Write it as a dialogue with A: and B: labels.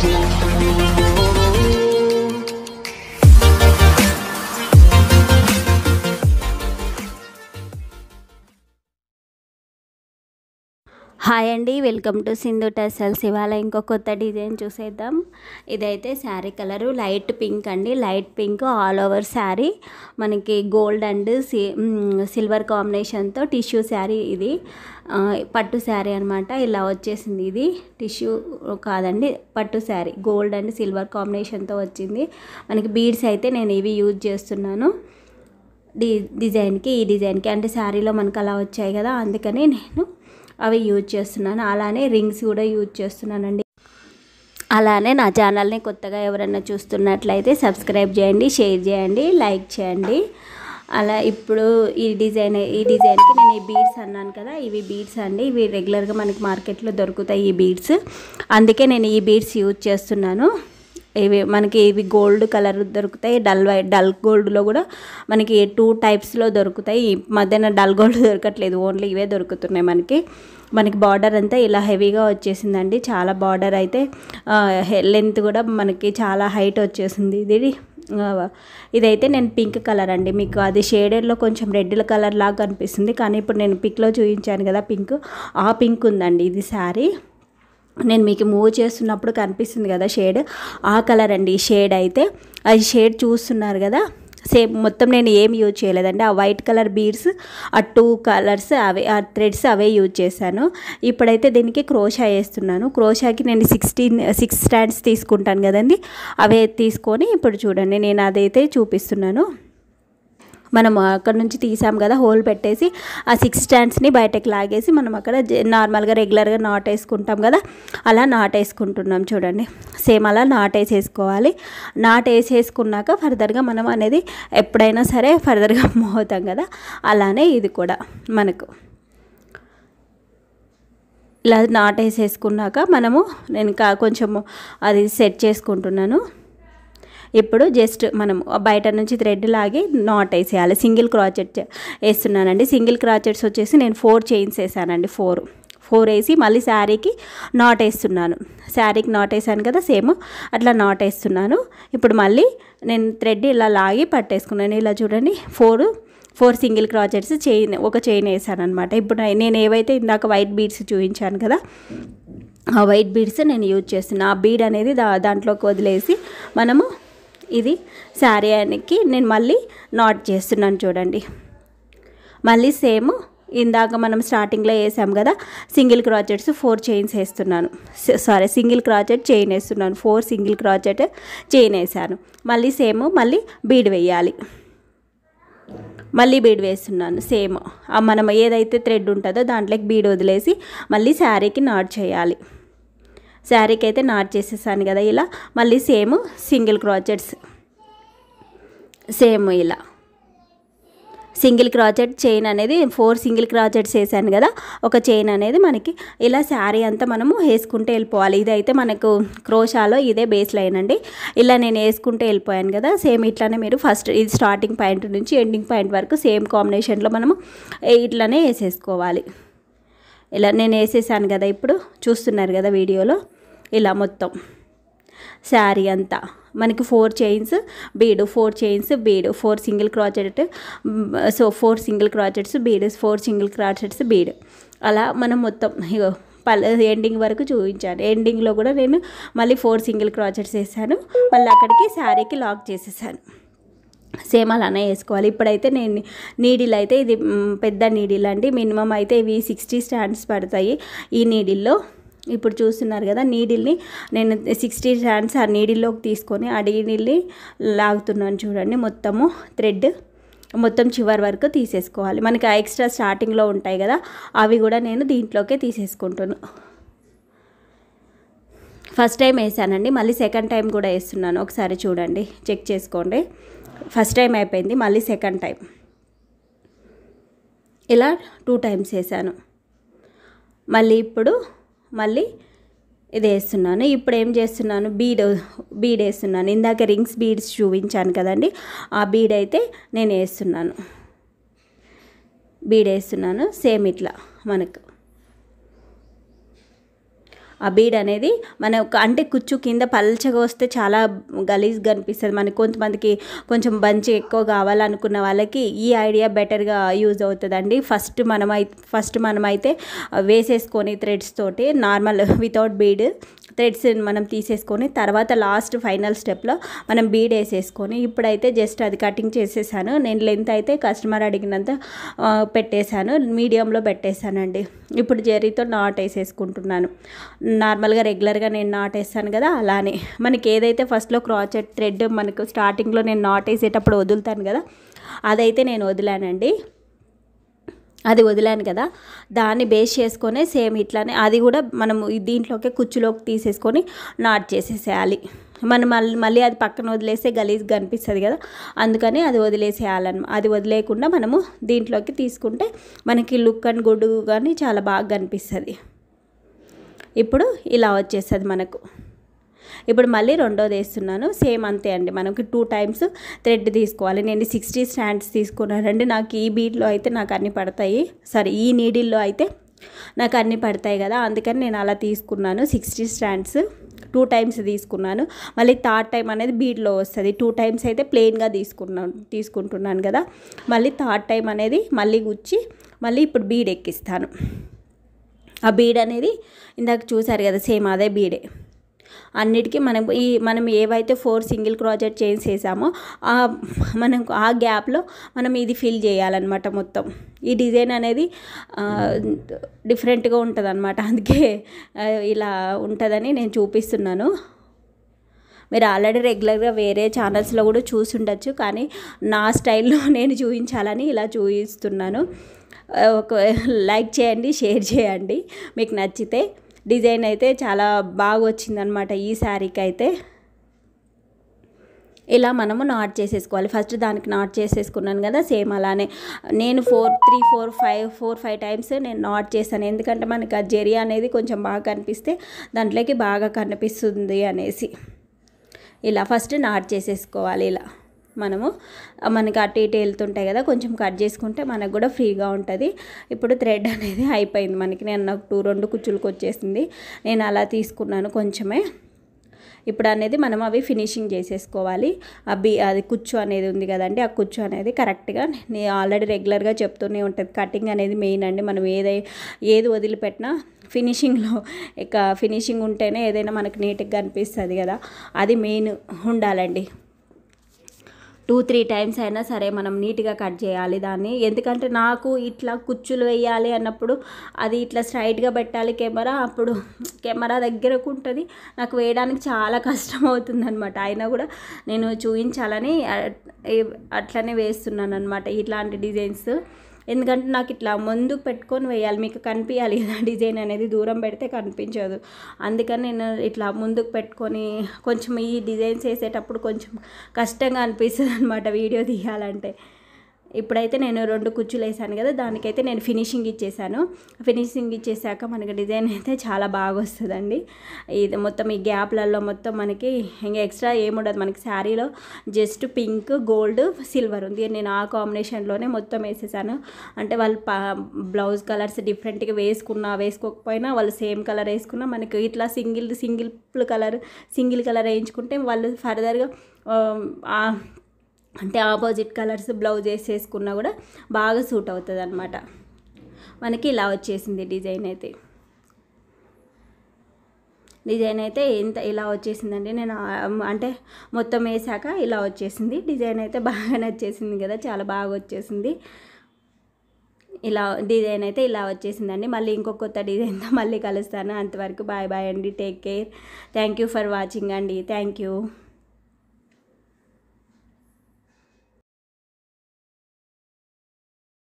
A: 我。హాయ్ అండి welcome to Sindhu tassels ఇవాళ ఇంకో కొత్త డిజైన్ చూసేద్దాం ఇదైతే శారీ కలరు లైట్ పింక్ అండి light pink all over sari మనకి గోల్డ్ అండ్ సిల్వర్ కాంబినేషన్తో టిష్యూ శారీ ఇది పట్టు శారీ అనమాట ఇలా వచ్చేసింది ఇది టిష్యూ కాదండి పట్టు శారీ గోల్డ్ అండ్ సిల్వర్ కాంబినేషన్తో వచ్చింది మనకి బీడ్స్ అయితే నేను ఇవి యూజ్ చేస్తున్నాను డి డిజైన్కి ఈ డిజైన్కి అంటే శారీలో మనకు అలా వచ్చాయి కదా అందుకని నేను అవి యూజ్ చేస్తున్నాను అలానే రింగ్స్ కూడా యూజ్ చేస్తున్నానండి అలానే నా ఛానల్ని కొత్తగా ఎవరైనా చూస్తున్నట్లయితే సబ్స్క్రైబ్ చేయండి షేర్ చేయండి లైక్ చేయండి అలా ఇప్పుడు ఈ డిజైన్ ఈ డిజైన్కి నేను ఈ బీడ్స్ అన్నాను కదా ఇవి బీడ్స్ అండి ఇవి రెగ్యులర్గా మనకి మార్కెట్లో దొరుకుతాయి ఈ బీడ్స్ అందుకే నేను ఈ బీడ్స్ యూజ్ చేస్తున్నాను ఇవి మనకి ఇవి గోల్డ్ కలర్ దొరుకుతాయి డల్ వై డల్ గోల్డ్లో కూడా మనకి టూ టైప్స్లో దొరుకుతాయి ఈ మధ్యన డల్ గోల్డ్ దొరకట్లేదు ఓన్లీ ఇవే దొరుకుతున్నాయి మనకి మనకి బార్డర్ అంతా ఇలా హెవీగా వచ్చేసిందండి చాలా బార్డర్ అయితే లెంత్ కూడా మనకి చాలా హైట్ వచ్చేసింది ఇది ఇదైతే నేను పింక్ కలర్ అండి మీకు అది షేడెడ్లో కొంచెం రెడ్ కలర్ లాగా కనిపిస్తుంది కానీ ఇప్పుడు నేను పిక్లో చూపించాను కదా పింక్ ఆ పింక్ ఉందండి ఇది శారీ నేను మీకు మూవ్ చేస్తున్నప్పుడు కనిపిస్తుంది కదా షేడ్ ఆ కలర్ అండి ఈ షేడ్ అయితే అది షేడ్ చూస్తున్నారు కదా సేమ్ మొత్తం నేను ఏం యూజ్ చేయలేదండి ఆ వైట్ కలర్ బీడ్స్ ఆ టూ కలర్స్ అవే ఆ థ్రెడ్స్ అవే యూజ్ చేశాను ఇప్పుడైతే దీనికి క్రోషా వేస్తున్నాను క్రోషాకి నేను సిక్స్టీన్ సిక్స్ స్టాండ్స్ తీసుకుంటాను కదండి అవే తీసుకొని ఇప్పుడు చూడండి నేను అదైతే చూపిస్తున్నాను మనం అక్కడ నుంచి తీసాం కదా హోల్ పెట్టేసి ఆ సిక్స్ స్టాండ్స్ని బయటకు లాగేసి మనం అక్కడ నార్మల్గా రెగ్యులర్గా నాట్ వేసుకుంటాం కదా అలా నాట్ వేసుకుంటున్నాం చూడండి సేమ్ అలా నాట్ వేసేసుకోవాలి నాట్ వేసేసుకున్నాక ఫర్దర్గా మనం అనేది ఎప్పుడైనా సరే ఫర్దర్గా మోతాం అవుతాం కదా అలానే ఇది కూడా మనకు ఇలా నాట్ వేసేసుకున్నాక మనము నేను కొంచెము అది సెట్ చేసుకుంటున్నాను ఇప్పుడు జస్ట్ మనం బయట నుంచి థ్రెడ్ లాగి నాట్ వేసేయాలి సింగిల్ క్రాచెట్ వేస్తున్నానండి సింగిల్ క్రాచెట్స్ వచ్చేసి నేను ఫోర్ చైన్స్ వేసానండి ఫోర్ ఫోర్ వేసి మళ్ళీ శారీకి నాట్ వేస్తున్నాను శారీకి నాట్ వేసాను కదా సేమ్ అట్లా నాట్ వేస్తున్నాను ఇప్పుడు మళ్ళీ నేను థ్రెడ్ ఇలా లాగి పట్టేసుకున్నాను ఇలా చూడండి four four single crochets chain ఒక చైన్ వేసాను అనమాట ఇప్పుడు నేను ఏవైతే ఇందాక వైట్ బీడ్స్ చూపించాను కదా ఆ వైట్ బీడ్స్ నేను యూజ్ చేస్తున్నాను ఆ బీడ్ అనేది దా దాంట్లోకి వదిలేసి మనము ఇది శారీ ఆయనకి నేను మళ్ళీ నాట్ చేస్తున్నాను చూడండి మళ్ళీ సేమ్ ఇందాక మనం స్టార్టింగ్లో వేసాం కదా సింగిల్ క్రాచెట్స్ ఫోర్ చైన్స్ వేస్తున్నాను సారీ సింగిల్ క్రాచెట్ చైన్ వేస్తున్నాను ఫోర్ సింగిల్ క్రాచెట్ చైన్ వేసాను మళ్ళీ సేమ్ మళ్ళీ బీడ్ వేయాలి మళ్ళీ బీడ్ వేస్తున్నాను సేమ్ మనం ఏదైతే థ్రెడ్ ఉంటుందో దాంట్లోకి బీడ్ వదిలేసి మళ్ళీ శారీకి నాట్ చేయాలి శారీకి అయితే నాట్ చేసేసాను కదా ఇలా మళ్ళీ సేమ్ సింగిల్ క్రాచెట్స్ సేమ్ ఇలా సింగిల్ క్రాచెట్ చైన్ అనేది ఫోర్ సింగిల్ క్రాచెట్స్ వేసాను కదా ఒక చైన్ అనేది మనకి ఇలా శారీ అంతా మనము వేసుకుంటే వెళ్ళిపోవాలి ఇదైతే మనకు క్రోషాలో ఇదే బేస్ లైన్ అండి ఇలా నేను వేసుకుంటే వెళ్ళిపోయాను కదా సేమ్ ఇట్లానే మీరు ఫస్ట్ ఇది స్టార్టింగ్ పాయింట్ నుంచి ఎండింగ్ పాయింట్ వరకు సేమ్ కాంబినేషన్లో మనము ఇట్లానే వేసేసుకోవాలి ఇలా నేను వేసేసాను కదా ఇప్పుడు చూస్తున్నారు కదా వీడియోలో ఇలా మొత్తం శారీ అంతా మనకి four chains bead four chains bead four single crochet so four single crochets bead four single crochets bead అలా మనం మొత్తం పల్ ఎండింగ్ వరకు చూపించాను ఎండింగ్లో కూడా నేను మళ్ళీ ఫోర్ సింగిల్ క్రాచెట్స్ వేసాను మళ్ళీ అక్కడికి శారీకి లాక్ చేసేసాను సేమ్ అలానే వేసుకోవాలి ఇప్పుడైతే నేను నీడిల్ అయితే ఇది పెద్ద నీడిల్ అండి మినిమం అయితే ఇవి సిక్స్టీ స్టాండ్స్ పడతాయి ఈ నీడిల్లో ఇప్పుడు చూస్తున్నారు కదా నీడిల్ని నేను సిక్స్టీ హ్యాండ్స్ ఆ నీడిల్లోకి తీసుకొని ఆ నీడిల్ని లాగుతున్నాను చూడండి మొత్తము థ్రెడ్ మొత్తం చివరి వరకు తీసేసుకోవాలి మనకి ఆ ఎక్స్ట్రా స్టార్టింగ్లో ఉంటాయి కదా అవి కూడా నేను దీంట్లోకే తీసేసుకుంటాను ఫస్ట్ టైం వేసానండి మళ్ళీ సెకండ్ టైం కూడా వేస్తున్నాను ఒకసారి చూడండి చెక్ చేసుకోండి ఫస్ట్ టైం అయిపోయింది మళ్ళీ సెకండ్ టైం ఇలా టూ టైమ్స్ వేసాను మళ్ళీ ఇప్పుడు మళ్ళీ ఇది వేస్తున్నాను ఇప్పుడు ఏం చేస్తున్నాను బీడ్ బీడ్ వేస్తున్నాను ఇందాక రింగ్స్ బీడ్స్ చూపించాను కదండి ఆ బీడ్ అయితే నేను వేస్తున్నాను బీడ్ వేస్తున్నాను సేమ్ ఇట్లా మనకు ఆ బీడ్ అనేది మన అంటే కుచ్చు కింద పల్చగా వస్తే చాలా గలీజ్గా అనిపిస్తుంది మనకి కొంతమందికి కొంచెం బంచి ఎక్కువ కావాలనుకున్న వాళ్ళకి ఈ ఐడియా బెటర్గా యూజ్ అవుతుందండి ఫస్ట్ మనమై ఫస్ట్ మనమైతే వేసేసుకొని థ్రెడ్స్ తోటి నార్మల్ వితౌట్ బీడ్ థ్రెడ్స్ మనం తీసేసుకొని తర్వాత లాస్ట్ ఫైనల్ స్టెప్లో మనం బీడ్ వేసేసుకొని ఇప్పుడైతే జస్ట్ అది కటింగ్ చేసేసాను నేను లెంత్ అయితే కస్టమర్ అడిగినంత పెట్టేశాను మీడియంలో పెట్టేశానండి ఇప్పుడు జరీతో నాట్ వేసేసుకుంటున్నాను నార్మల్గా రెగ్యులర్గా నేను నాట్ వేస్తాను కదా అలానే మనకి ఏదైతే ఫస్ట్లో క్రాచెట్ థ్రెడ్ మనకు స్టార్టింగ్లో నేను నాట్ వేసేటప్పుడు వదులుతాను కదా అదైతే నేను వదిలానండి అది వదిలాను కదా దాన్ని బేస్ చేసుకొని సేమ్ ఇట్లానే అది కూడా మనము దీంట్లోకి కుచ్చులోకి తీసేసుకొని నాట్ చేసేసేయాలి మనం మళ్ళీ మళ్ళీ అది పక్కన వదిలేస్తే గలీజ్గా కనిపిస్తుంది కదా అందుకని అది వదిలేసేయాలన్న అది వదిలేయకుండా మనము దీంట్లోకి తీసుకుంటే మనకి లుక్ అండ్ గుడ్ కానీ చాలా బాగా కనిపిస్తుంది ఇప్పుడు ఇలా వచ్చేస్తుంది మనకు ఇప్పుడు మళ్ళీ రెండోది వేస్తున్నాను సేమ్ అంతే అండి మనకి టూ టైమ్స్ థ్రెడ్ తీసుకోవాలి నేను సిక్స్టీ స్టాండ్స్ తీసుకున్నానండి నాకు ఈ బీట్లో అయితే నాకు అన్ని పడతాయి సారీ ఈ నీడిల్లో అయితే నాకు అన్ని పడతాయి కదా అందుకని నేను అలా తీసుకున్నాను సిక్స్టీ స్టాండ్స్ టూ టైమ్స్ తీసుకున్నాను మళ్ళీ థర్డ్ టైం అనేది బీట్లో వస్తుంది టూ టైమ్స్ అయితే ప్లెయిన్గా తీసుకున్నాను తీసుకుంటున్నాను కదా మళ్ళీ థర్డ్ టైం అనేది మళ్ళీ గుచ్చి మళ్ళీ ఇప్పుడు బీడ్ ఎక్కిస్తాను ఆ బీడ్ అనేది ఇందాక చూసారు కదా సేమ్ అదే బీడే అన్నిటికీ మనం ఈ మనం ఏవైతే ఫోర్ సింగిల్ క్రాజెట్ చైన్స్ వేసామో మనం ఆ గ్యాప్లో మనం ఇది ఫిల్ చేయాలన్నమాట మొత్తం ఈ డిజైన్ అనేది డిఫరెంట్గా ఉంటుంది అనమాట అందుకే ఇలా ఉంటుందని నేను చూపిస్తున్నాను మీరు ఆల్రెడీ రెగ్యులర్గా వేరే ఛానల్స్లో కూడా చూసుండొచ్చు కానీ నా స్టైల్లో నేను చూపించాలని ఇలా చూపిస్తున్నాను ఒక లైక్ చేయండి షేర్ చేయండి మీకు నచ్చితే డిజైన్ అయితే చాలా బాగా వచ్చిందనమాట ఈ శారీకి అయితే ఇలా మనము నాట్ చేసేసుకోవాలి ఫస్ట్ దానికి నాట్ చేసేసుకున్నాను కదా సేమ్ అలానే నేను four three four five four five times నేను నాట్ చేశాను ఎందుకంటే మనకి ఆ జెరీ అనేది కొంచెం బాగా కనిపిస్తే దాంట్లోకి బాగా కనిపిస్తుంది అనేసి ఇలా ఫస్ట్ నాట్ చేసేసుకోవాలి ఇలా మనము మనకి అటు ఇటు వెళ్తుంటాయి కదా కొంచెం కట్ చేసుకుంటే మనకు కూడా ఫ్రీగా ఉంటుంది ఇప్పుడు థ్రెడ్ అనేది అయిపోయింది మనకి నేను నాకు టూ రెండు కుచ్చులకు వచ్చేసింది నేను అలా తీసుకున్నాను కొంచెమే ఇప్పుడు అనేది మనం అవి ఫినిషింగ్ చేసేసుకోవాలి అవి అది కుచ్చు అనేది ఉంది కదండి ఆ కుచ్చు అనేది కరెక్ట్గా నేను ఆల్రెడీ రెగ్యులర్గా చెప్తూనే ఉంటుంది కటింగ్ అనేది మెయిన్ అండి మనం ఏదై ఏది వదిలిపెట్టినా ఫినిషింగ్లో ఇక ఫినిషింగ్ ఉంటేనే ఏదైనా మనకు నీట్గా అనిపిస్తుంది కదా అది మెయిన్ ఉండాలండి టూ త్రీ టైమ్స్ అయినా సరే మనం నీట్గా కట్ చేయాలి దాన్ని ఎందుకంటే నాకు ఇట్లా కుచ్చులు వేయాలి అన్నప్పుడు అది ఇట్లా స్ట్రైట్గా పెట్టాలి కెమెరా అప్పుడు కెమెరా దగ్గరకు ఉంటుంది నాకు వేయడానికి చాలా కష్టం అవుతుంది అనమాట అయినా కూడా నేను చూపించాలని అట్లనే వేస్తున్నాను అనమాట ఇట్లాంటి డిజైన్స్ ఎందుకంటే నాకు ఇట్లా ముందు పెట్టుకొని వేయాలి మీకు కనిపించాలి కదా డిజైన్ అనేది దూరం పెడితే కనిపించదు అందుకని నేను ఇట్లా ముందుకు పెట్టుకొని కొంచెం ఈ డిజైన్స్ వేసేటప్పుడు కొంచెం కష్టంగా అనిపిస్తుంది అనమాట వీడియో తీయాలంటే ఇప్పుడైతే నేను రెండు కుచ్చులు వేసాను కదా దానికైతే నేను ఫినిషింగ్ ఇచ్చేసాను ఫినిషింగ్ ఇచ్చేసాక మనకి డిజైన్ అయితే చాలా బాగా వస్తుందండి ఇది మొత్తం ఈ గ్యాప్లలో మొత్తం మనకి ఇంకా ఎక్స్ట్రా ఏముండదు మనకి శారీలో జస్ట్ పింక్ గోల్డ్ సిల్వర్ ఉంది నేను ఆ కాంబినేషన్లోనే మొత్తం వేసేసాను అంటే వాళ్ళు బ్లౌజ్ కలర్స్ డిఫరెంట్గా వేసుకున్నా వేసుకోకపోయినా వాళ్ళు సేమ్ కలర్ వేసుకున్నా మనకి ఇట్లా single single colour single colour వేయించుకుంటే వాళ్ళు ఫర్దర్గా అంటే ఆపోజిట్ కలర్స్ బ్లౌజ్ వేసేసుకున్నా కూడా బాగా సూట్ అవుతుంది అనమాట మనకి ఇలా వచ్చేసింది డిజైన్ అయితే డిజైన్ అయితే ఎంత ఇలా వచ్చేసిందండి నేను అంటే మొత్తం వేసాక ఇలా వచ్చేసింది డిజైన్ అయితే బాగా నచ్చేసింది కదా చాలా బాగా వచ్చేసింది ఇలా డిజైన్ అయితే ఇలా వచ్చేసిందండి మళ్ళీ ఇంకొక కొత్త డిజైన్తో మళ్ళీ కలుస్తాను అంతవరకు బాయ్ బాయ్ అండి take care thank you for watching అండి థ్యాంక్ యూ